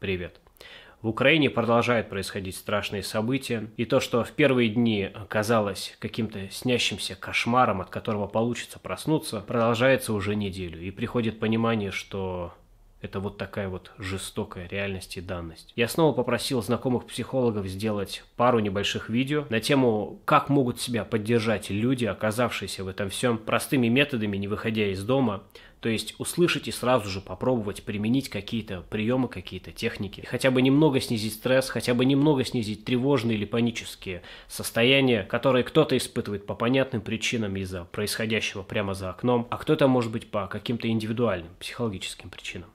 Привет. В Украине продолжают происходить страшные события, и то, что в первые дни казалось каким-то снящимся кошмаром, от которого получится проснуться, продолжается уже неделю, и приходит понимание, что это вот такая вот жестокая реальность и данность. Я снова попросил знакомых психологов сделать пару небольших видео на тему, как могут себя поддержать люди, оказавшиеся в этом всем простыми методами, не выходя из дома, то есть услышать и сразу же попробовать применить какие-то приемы, какие-то техники. хотя бы немного снизить стресс, хотя бы немного снизить тревожные или панические состояния, которые кто-то испытывает по понятным причинам из-за происходящего прямо за окном, а кто-то, может быть, по каким-то индивидуальным психологическим причинам.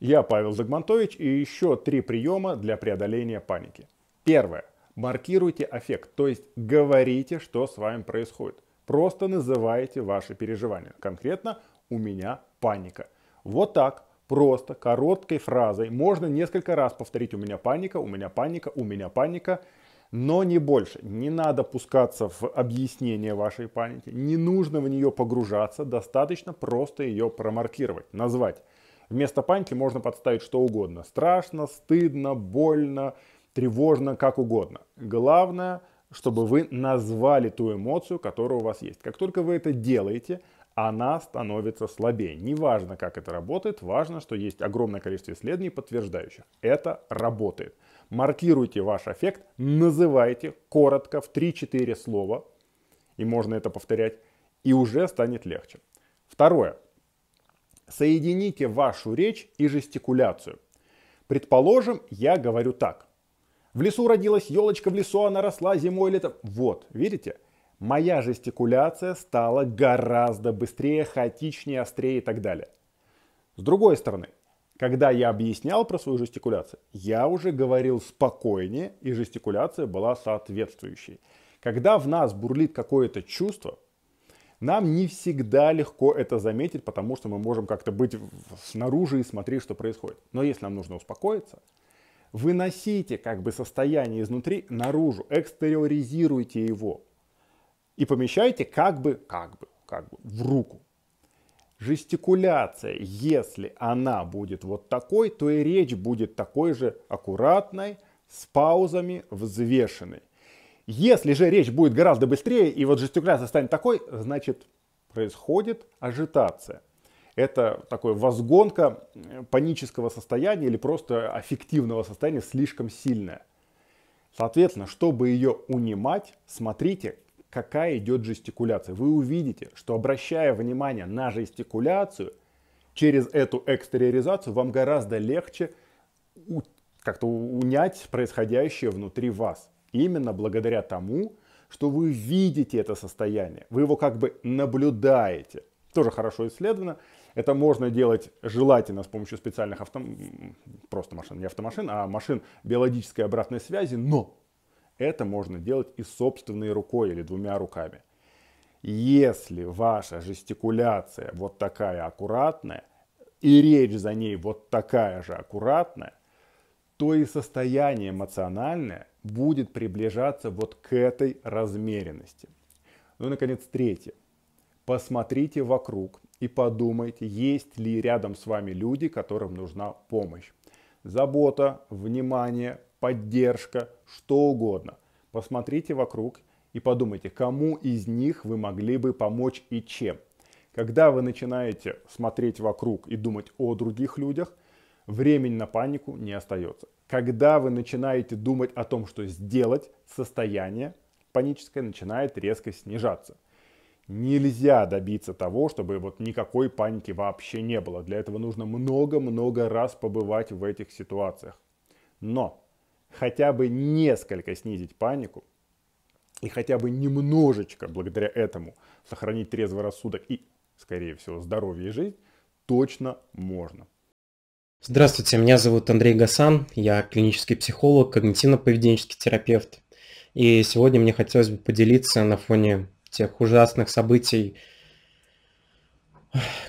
Я Павел Загмантович и еще три приема для преодоления паники. Первое. Маркируйте аффект, то есть говорите, что с вами происходит. Просто называйте ваши переживания. Конкретно у меня паника. Вот так, просто, короткой фразой. Можно несколько раз повторить у меня паника, у меня паника, у меня паника. Но не больше. Не надо пускаться в объяснение вашей паники. Не нужно в нее погружаться. Достаточно просто ее промаркировать, назвать. Вместо паники можно подставить что угодно. Страшно, стыдно, больно, тревожно, как угодно. Главное, чтобы вы назвали ту эмоцию, которая у вас есть. Как только вы это делаете, она становится слабее. Неважно, как это работает, важно, что есть огромное количество исследований, подтверждающих. Это работает. Маркируйте ваш эффект, называйте коротко в 3-4 слова, и можно это повторять, и уже станет легче. Второе. Соедините вашу речь и жестикуляцию. Предположим, я говорю так. В лесу родилась елочка, в лесу она росла зимой, летом. Вот, видите? Моя жестикуляция стала гораздо быстрее, хаотичнее, острее и так далее. С другой стороны, когда я объяснял про свою жестикуляцию, я уже говорил спокойнее, и жестикуляция была соответствующей. Когда в нас бурлит какое-то чувство, нам не всегда легко это заметить, потому что мы можем как-то быть снаружи и смотреть, что происходит. Но если нам нужно успокоиться, выносите как бы состояние изнутри наружу, экстериоризируйте его и помещайте как бы, как бы, как бы в руку. Жестикуляция, если она будет вот такой, то и речь будет такой же аккуратной, с паузами, взвешенной. Если же речь будет гораздо быстрее, и вот жестикуляция станет такой, значит происходит ажитация. Это такой возгонка э, панического состояния или просто аффективного состояния слишком сильная. Соответственно, чтобы ее унимать, смотрите, какая идет жестикуляция. Вы увидите, что обращая внимание на жестикуляцию, через эту экстериоризацию вам гораздо легче как-то унять происходящее внутри вас. Именно благодаря тому, что вы видите это состояние, вы его как бы наблюдаете. Тоже хорошо исследовано. Это можно делать желательно с помощью специальных авто... просто машин, не автомашин, а машин биологической обратной связи, но это можно делать и собственной рукой или двумя руками. Если ваша жестикуляция вот такая аккуратная, и речь за ней вот такая же аккуратная, то и состояние эмоциональное будет приближаться вот к этой размеренности. Ну и, наконец, третье. Посмотрите вокруг и подумайте, есть ли рядом с вами люди, которым нужна помощь. Забота, внимание, поддержка, что угодно. Посмотрите вокруг и подумайте, кому из них вы могли бы помочь и чем. Когда вы начинаете смотреть вокруг и думать о других людях – времени на панику не остается. Когда вы начинаете думать о том, что сделать, состояние паническое начинает резко снижаться. Нельзя добиться того, чтобы вот никакой паники вообще не было. Для этого нужно много-много раз побывать в этих ситуациях. Но хотя бы несколько снизить панику и хотя бы немножечко благодаря этому сохранить трезвый рассудок и, скорее всего, здоровье и жизнь, точно можно. Здравствуйте, меня зовут Андрей Гасан, я клинический психолог, когнитивно-поведенческий терапевт. И сегодня мне хотелось бы поделиться на фоне тех ужасных событий,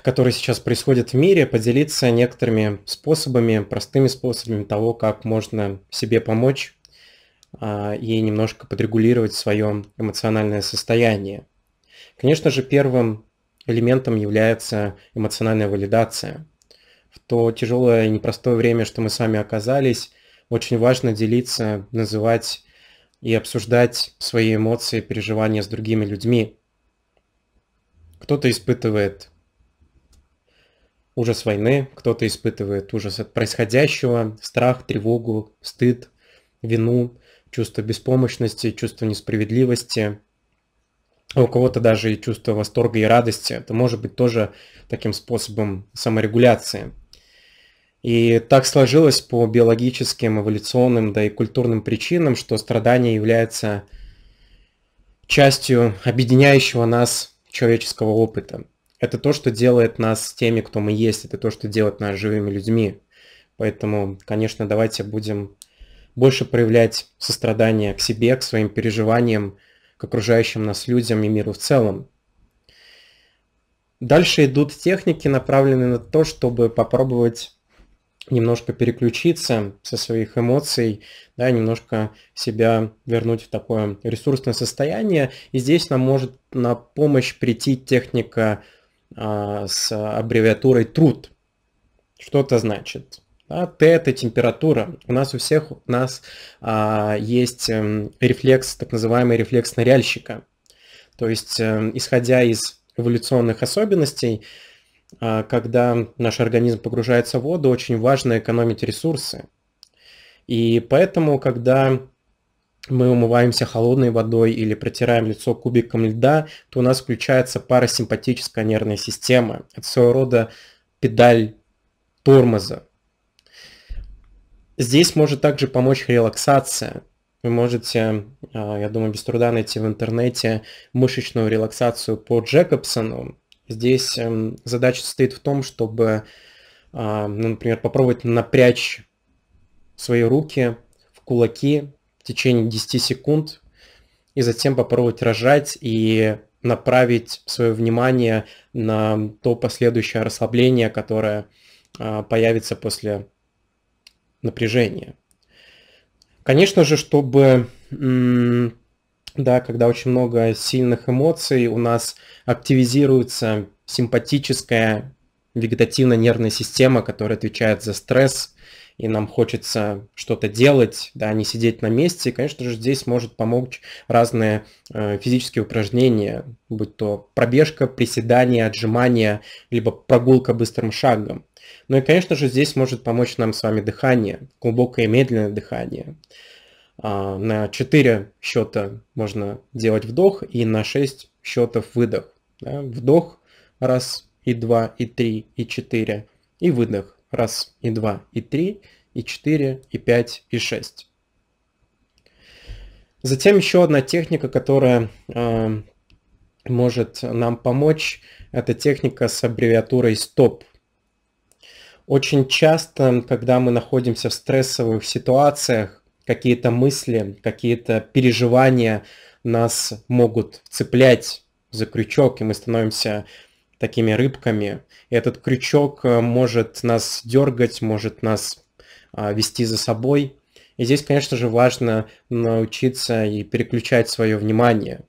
которые сейчас происходят в мире, поделиться некоторыми способами, простыми способами того, как можно себе помочь а, и немножко подрегулировать свое эмоциональное состояние. Конечно же, первым элементом является эмоциональная валидация – в то тяжелое и непростое время, что мы с вами оказались, очень важно делиться, называть и обсуждать свои эмоции, переживания с другими людьми. Кто-то испытывает ужас войны, кто-то испытывает ужас от происходящего, страх, тревогу, стыд, вину, чувство беспомощности, чувство несправедливости, а у кого-то даже и чувство восторга и радости. Это может быть тоже таким способом саморегуляции – и так сложилось по биологическим, эволюционным, да и культурным причинам, что страдание является частью объединяющего нас человеческого опыта. Это то, что делает нас теми, кто мы есть, это то, что делает нас живыми людьми. Поэтому, конечно, давайте будем больше проявлять сострадание к себе, к своим переживаниям, к окружающим нас людям и миру в целом. Дальше идут техники, направленные на то, чтобы попробовать немножко переключиться со своих эмоций, да, немножко себя вернуть в такое ресурсное состояние. И здесь нам может на помощь прийти техника а, с аббревиатурой труд. Что это значит? Да, Т это температура. У нас у всех у нас а, есть эм, рефлекс, так называемый рефлекс ныряльщика. То есть, э, исходя из эволюционных особенностей, а, когда наш организм погружается в воду, очень важно экономить ресурсы. И поэтому, когда мы умываемся холодной водой или протираем лицо кубиком льда, то у нас включается парасимпатическая нервная система. Это своего рода педаль тормоза. Здесь может также помочь релаксация. Вы можете, а, я думаю, без труда найти в интернете мышечную релаксацию по Джекобсону. Здесь эм, задача состоит в том, чтобы, а, ну, например, попробовать напрячь свои руки в кулаки в течение 10 секунд и затем попробовать рожать и направить свое внимание на то последующее расслабление, которое а, появится после напряжения. Конечно же, чтобы да, когда очень много сильных эмоций, у нас активизируется симпатическая вегетативно-нервная система, которая отвечает за стресс, и нам хочется что-то делать, да, не сидеть на месте. И, конечно же, здесь может помочь разные э, физические упражнения, будь то пробежка, приседание, отжимание, либо прогулка быстрым шагом. Ну и, конечно же, здесь может помочь нам с вами дыхание, глубокое и медленное дыхание. А, на 4 счета можно делать вдох и на 6 счетов выдох. Да? Вдох раз и 2, и 3, и 4, и выдох раз и 2, и 3, и 4, и 5, и 6. Затем еще одна техника, которая э, может нам помочь, это техника с аббревиатурой STOP. Очень часто, когда мы находимся в стрессовых ситуациях, какие-то мысли, какие-то переживания нас могут цеплять за крючок, и мы становимся такими рыбками. И этот крючок э, может нас дергать, может нас а, вести за собой. И здесь, конечно же, важно научиться и переключать свое внимание.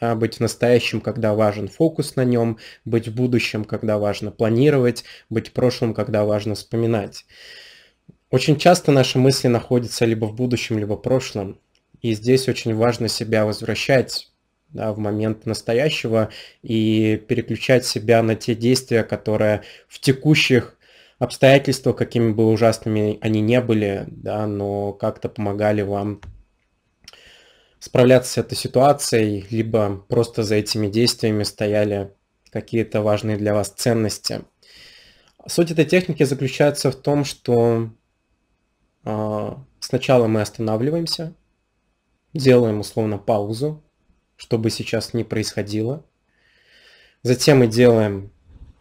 А быть в настоящем, когда важен фокус на нем, быть в будущем, когда важно планировать, быть в прошлом, когда важно вспоминать. Очень часто наши мысли находятся либо в будущем, либо в прошлом. И здесь очень важно себя возвращать да, в момент настоящего и переключать себя на те действия, которые в текущих обстоятельствах, какими бы ужасными они не были, да, но как-то помогали вам справляться с этой ситуацией, либо просто за этими действиями стояли какие-то важные для вас ценности. Суть этой техники заключается в том, что а, сначала мы останавливаемся, делаем условно паузу, чтобы сейчас не происходило. Затем мы делаем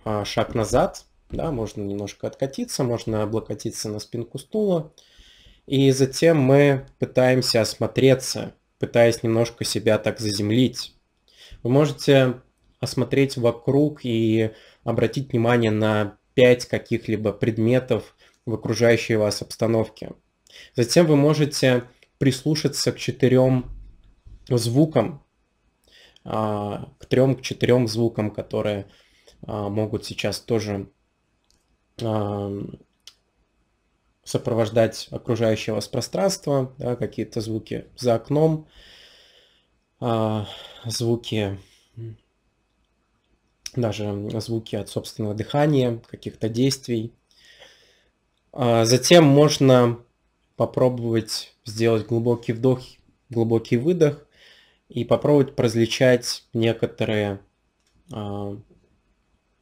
а, шаг назад, да, можно немножко откатиться, можно облокотиться на спинку стула. И затем мы пытаемся осмотреться, пытаясь немножко себя так заземлить. Вы можете осмотреть вокруг и обратить внимание на пять каких-либо предметов, в окружающей вас обстановке. Затем вы можете прислушаться к четырем звукам, а, к трем, к четырем звукам, которые а, могут сейчас тоже а, сопровождать окружающее вас пространство, да, какие-то звуки за окном, звуки даже звуки от собственного дыхания, каких-то действий, а, затем можно попробовать сделать глубокий вдох, глубокий выдох и попробовать различать некоторые а,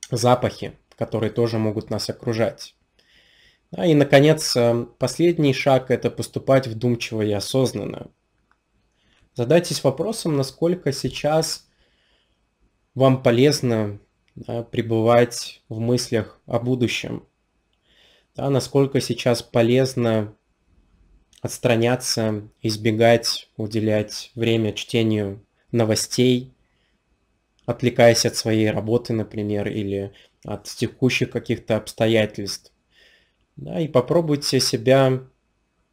запахи, которые тоже могут нас окружать. И, наконец, а, последний шаг – это поступать вдумчиво и осознанно. Задайтесь вопросом, насколько сейчас вам полезно да, пребывать в мыслях о будущем, да, насколько сейчас полезно отстраняться, избегать, уделять время чтению новостей, отвлекаясь от своей работы, например, или от текущих каких-то обстоятельств. Да, и попробуйте себя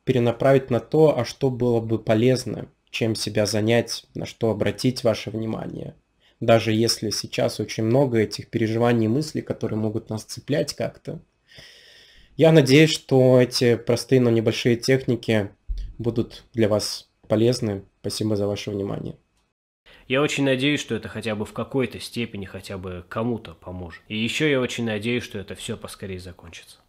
перенаправить на то, а что было бы полезно, чем себя занять, на что обратить ваше внимание. Даже если сейчас очень много этих переживаний и мыслей, которые могут нас цеплять как-то – я надеюсь, что эти простые, но небольшие техники будут для вас полезны. Спасибо за ваше внимание. Я очень надеюсь, что это хотя бы в какой-то степени хотя бы кому-то поможет. И еще я очень надеюсь, что это все поскорее закончится.